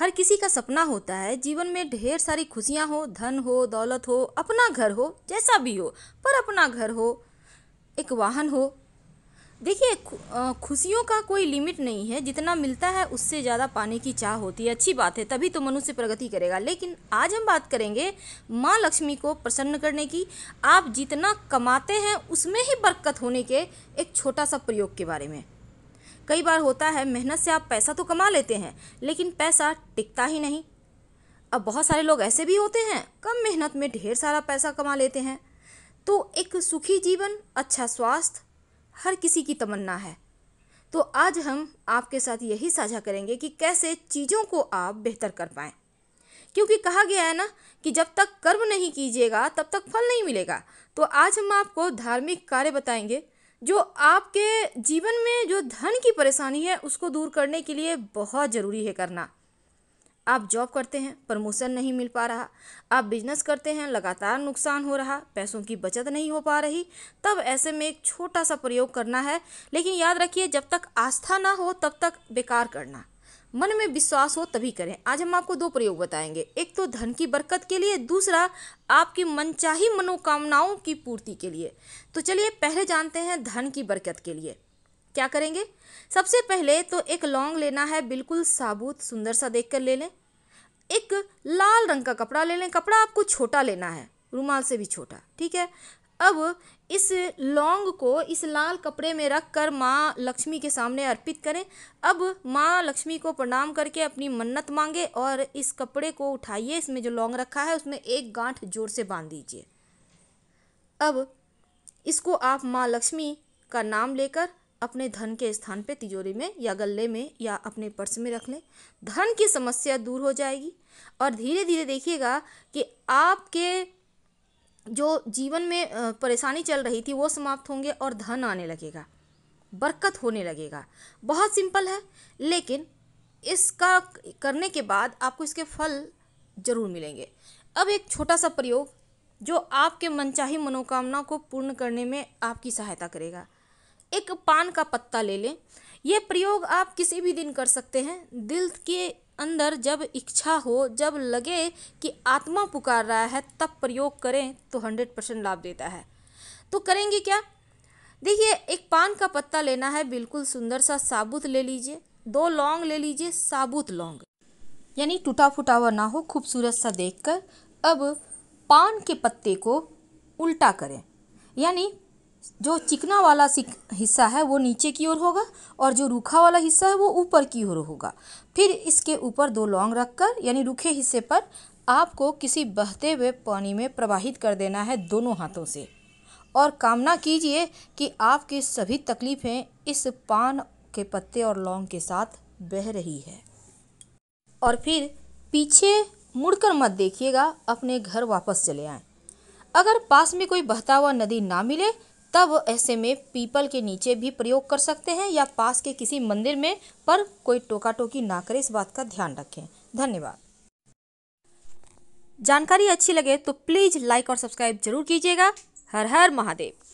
हर किसी का सपना होता है जीवन में ढेर सारी खुशियाँ हो धन हो दौलत हो अपना घर हो जैसा भी हो पर अपना घर हो एक वाहन हो देखिए खुशियों का कोई लिमिट नहीं है जितना मिलता है उससे ज़्यादा पाने की चाह होती है अच्छी बात है तभी तो मनुष्य प्रगति करेगा लेकिन आज हम बात करेंगे माँ लक्ष्मी को प्रसन्न करने की आप जितना कमाते हैं उसमें ही बरकत होने के एक छोटा सा प्रयोग के बारे में कई बार होता है मेहनत से आप पैसा तो कमा लेते हैं लेकिन पैसा टिकता ही नहीं अब बहुत सारे लोग ऐसे भी होते हैं कम मेहनत में ढेर सारा पैसा कमा लेते हैं तो एक सुखी जीवन अच्छा स्वास्थ्य हर किसी की तमन्ना है तो आज हम आपके साथ यही साझा करेंगे कि कैसे चीज़ों को आप बेहतर कर पाएँ क्योंकि कहा गया है ना कि जब तक कर्म नहीं कीजिएगा तब तक फल नहीं मिलेगा तो आज हम आपको धार्मिक कार्य बताएंगे जो आपके जीवन में जो धन की परेशानी है उसको दूर करने के लिए बहुत ज़रूरी है करना आप जॉब करते हैं प्रमोशन नहीं मिल पा रहा आप बिजनेस करते हैं लगातार नुकसान हो रहा पैसों की बचत नहीं हो पा रही तब ऐसे में एक छोटा सा प्रयोग करना है लेकिन याद रखिए जब तक आस्था ना हो तब तक बेकार करना मन में विश्वास हो तभी करें आज हम आपको दो प्रयोग बताएंगे एक तो धन की बरकत के लिए दूसरा आपकी मनचाही मनोकामनाओं की पूर्ति के लिए तो चलिए पहले जानते हैं धन की बरकत के लिए क्या करेंगे सबसे पहले तो एक लौंग लेना है बिल्कुल साबुत सुंदर सा देख कर ले लें एक लाल रंग का कपड़ा ले लें कपड़ा आपको छोटा लेना है रुमाल से भी छोटा ठीक है अब इस लौंग को इस लाल कपड़े में रख कर माँ लक्ष्मी के सामने अर्पित करें अब माँ लक्ष्मी को प्रणाम करके अपनी मन्नत मांगे और इस कपड़े को उठाइए इसमें जो लौंग रखा है उसमें एक गांठ जोर से बांध दीजिए अब इसको आप माँ लक्ष्मी का नाम लेकर अपने धन के स्थान पे तिजोरी में या गले में या अपने पर्स में रख लें धन की समस्या दूर हो जाएगी और धीरे धीरे देखिएगा कि आपके जो जीवन में परेशानी चल रही थी वो समाप्त होंगे और धन आने लगेगा बरकत होने लगेगा बहुत सिंपल है लेकिन इसका करने के बाद आपको इसके फल ज़रूर मिलेंगे अब एक छोटा सा प्रयोग जो आपके मनचाही मनोकामना को पूर्ण करने में आपकी सहायता करेगा एक पान का पत्ता ले लें यह प्रयोग आप किसी भी दिन कर सकते हैं दिल के अंदर जब इच्छा हो जब लगे कि आत्मा पुकार रहा है तब प्रयोग करें तो हंड्रेड परसेंट लाभ देता है तो करेंगे क्या देखिए एक पान का पत्ता लेना है बिल्कुल सुंदर सा साबुत ले लीजिए दो लौंग ले लीजिए साबुत लौंग यानी टूटा फूटा हुआ ना हो खूबसूरत सा देखकर अब पान के पत्ते को उल्टा करें यानी जो चिकना वाला हिस्सा है वो नीचे की ओर होगा और जो रूखा वाला हिस्सा है वो ऊपर की ओर होगा फिर इसके ऊपर दो लौंग रखकर यानी रूखे हिस्से पर आपको किसी बहते हुए पानी में प्रवाहित कर देना है दोनों हाथों से और कामना कीजिए कि आपकी सभी तकलीफ़ें इस पान के पत्ते और लौंग के साथ बह रही है और फिर पीछे मुड़कर मत देखिएगा अपने घर वापस चले आए अगर पास में कोई बहता हुआ नदी ना मिले तब ऐसे में पीपल के नीचे भी प्रयोग कर सकते हैं या पास के किसी मंदिर में पर कोई टोका टोकी ना करे इस बात का ध्यान रखें धन्यवाद जानकारी अच्छी लगे तो प्लीज़ लाइक और सब्सक्राइब जरूर कीजिएगा हर हर महादेव